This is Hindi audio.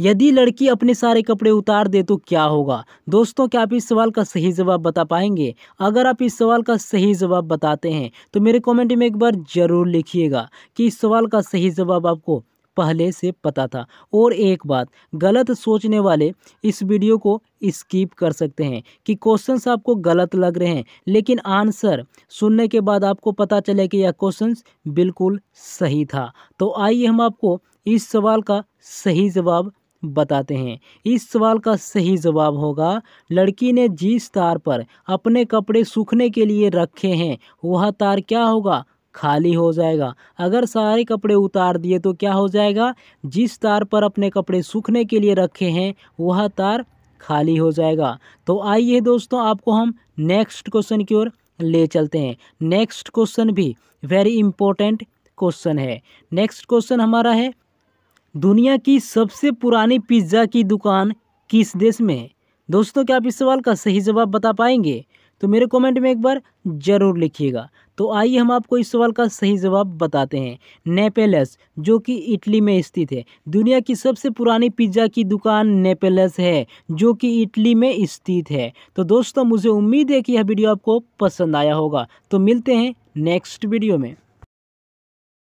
यदि लड़की अपने सारे कपड़े उतार दे तो क्या होगा दोस्तों क्या आप इस सवाल का सही जवाब बता पाएंगे अगर आप इस सवाल का सही जवाब बताते हैं तो मेरे कमेंट में एक बार ज़रूर लिखिएगा कि इस सवाल का सही जवाब आपको पहले से पता था और एक बात गलत सोचने वाले इस वीडियो को स्किप कर सकते हैं कि क्वेश्चंस आपको गलत लग रहे हैं लेकिन आंसर सुनने के बाद आपको पता चले कि यह क्वेश्चंस बिल्कुल सही था तो आइए हम आपको इस सवाल का सही जवाब बताते हैं इस सवाल का सही जवाब होगा लड़की ने जिस तार पर अपने कपड़े सूखने के लिए रखे हैं वह तार क्या होगा खाली हो जाएगा अगर सारे कपड़े उतार दिए तो क्या हो जाएगा जिस तार पर अपने कपड़े सूखने के लिए रखे हैं वह तार खाली हो जाएगा तो आइए दोस्तों आपको हम नेक्स्ट क्वेश्चन की ओर ले चलते हैं नेक्स्ट क्वेश्चन भी वेरी इंपॉर्टेंट क्वेश्चन है नेक्स्ट क्वेश्चन हमारा है दुनिया की सबसे पुरानी पिज्ज़ा की दुकान किस देश में है दोस्तों क्या आप इस सवाल का सही जवाब बता पाएंगे तो मेरे कमेंट में एक बार ज़रूर लिखिएगा तो आइए हम आपको इस सवाल का सही जवाब बताते हैं नेपेलस जो कि इटली में स्थित है दुनिया की सबसे पुरानी पिज्ज़ा की दुकान नेपेलस है जो कि इटली में स्थित है तो दोस्तों मुझे उम्मीद है कि यह वीडियो आपको पसंद आया होगा तो मिलते हैं नेक्स्ट वीडियो में